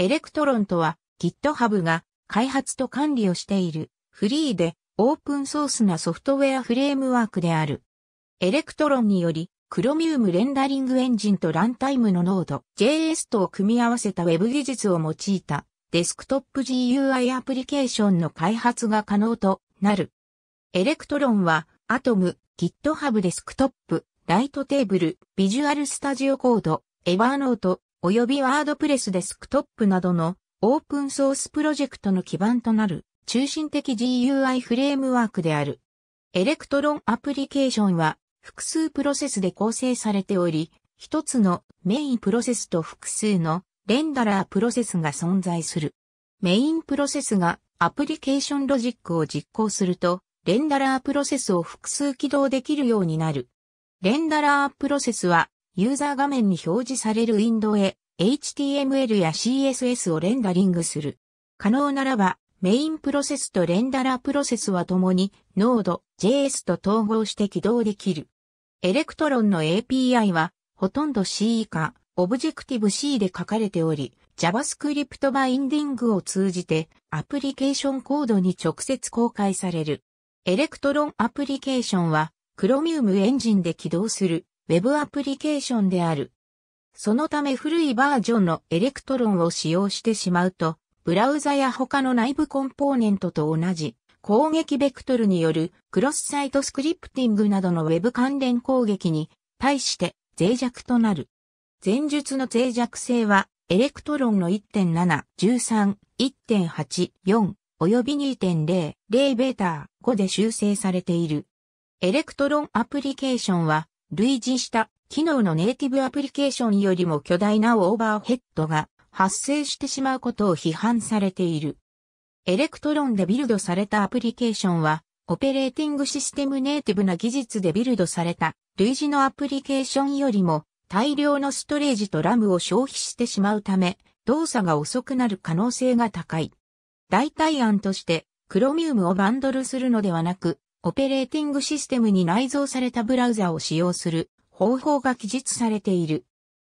エレクトロンとは GitHub が開発と管理をしているフリーでオープンソースなソフトウェアフレームワークである。エレクトロンにより Chromium レンダリングエンジンとランタイムのノード JS とを組み合わせた Web 技術を用いたデスクトップ GUI アプリケーションの開発が可能となる。エレクトロンは Atom、GitHub デスクトップ、ライトテーブル、ビジュアルスタジオコード、エヴァーノート、及びワードプレスデスクトップなどのオープンソースプロジェクトの基盤となる中心的 GUI フレームワークである。エレクトロンアプリケーションは複数プロセスで構成されており、一つのメインプロセスと複数のレンダラープロセスが存在する。メインプロセスがアプリケーションロジックを実行すると、レンダラープロセスを複数起動できるようになる。レンダラープロセスはユーザー画面に表示されるウィンドウへ HTML や CSS をレンダリングする。可能ならば、メインプロセスとレンダラープロセスはともに Node.js と統合して起動できる。エレクトロンの API はほとんど C 以下、Objective-C で書かれており、JavaScript バインディングを通じてアプリケーションコードに直接公開される。エレクトロンアプリケーションは Chromium エンジンで起動する Web アプリケーションである。そのため古いバージョンのエレクトロンを使用してしまうと、ブラウザや他の内部コンポーネントと同じ攻撃ベクトルによるクロスサイトスクリプティングなどのウェブ関連攻撃に対して脆弱となる。前述の脆弱性はエレクトロンの1.7、13、1.8、4よび2.0、0ベータ5で修正されている。エレクトロンアプリケーションは類似した機能のネイティブアプリケーションよりも巨大なオーバーヘッドが発生してしまうことを批判されている。エレクトロンでビルドされたアプリケーションは、オペレーティングシステムネイティブな技術でビルドされた類似のアプリケーションよりも大量のストレージとラムを消費してしまうため、動作が遅くなる可能性が高い。代替案として、クロミウムをバンドルするのではなく、オペレーティングシステムに内蔵されたブラウザを使用する方法が記述されている。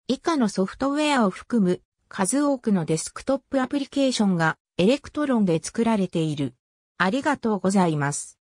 以下のソフトウェアを含む数多くのデスクトップアプリケーションがエレクトロンで作られている。ありがとうございます。